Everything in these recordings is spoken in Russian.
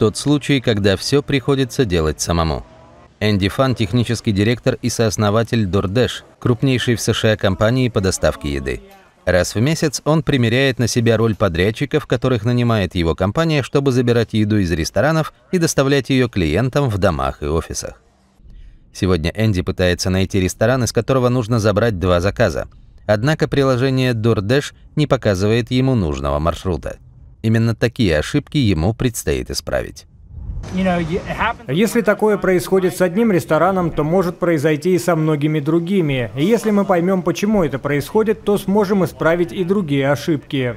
тот случай, когда все приходится делать самому. Энди Фан – технический директор и сооснователь DoorDash, крупнейшей в США компании по доставке еды. Раз в месяц он примеряет на себя роль подрядчиков, которых нанимает его компания, чтобы забирать еду из ресторанов и доставлять ее клиентам в домах и офисах. Сегодня Энди пытается найти ресторан, из которого нужно забрать два заказа. Однако приложение DoorDash не показывает ему нужного маршрута. Именно такие ошибки ему предстоит исправить. Если такое происходит с одним рестораном, то может произойти и со многими другими. И если мы поймем, почему это происходит, то сможем исправить и другие ошибки.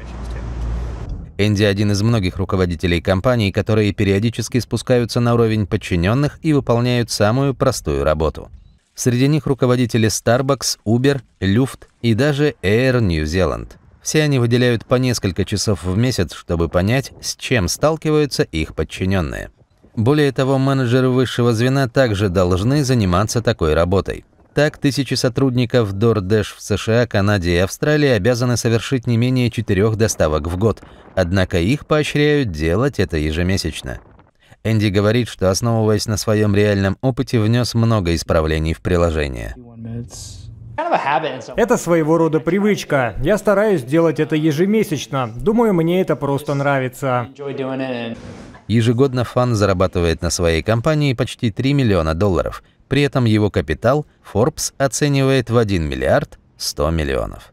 Энди – один из многих руководителей компаний, которые периодически спускаются на уровень подчиненных и выполняют самую простую работу. Среди них руководители Starbucks, Uber, Lyft и даже Air New Zealand – все они выделяют по несколько часов в месяц, чтобы понять, с чем сталкиваются их подчиненные. Более того, менеджеры высшего звена также должны заниматься такой работой. Так, тысячи сотрудников DoorDash в США, Канаде и Австралии обязаны совершить не менее четырех доставок в год, однако их поощряют делать это ежемесячно. Энди говорит, что, основываясь на своем реальном опыте, внес много исправлений в приложение. Это своего рода привычка. Я стараюсь делать это ежемесячно. Думаю, мне это просто нравится. Ежегодно Фан зарабатывает на своей компании почти 3 миллиона долларов. При этом его капитал Forbes оценивает в 1 миллиард 100 миллионов.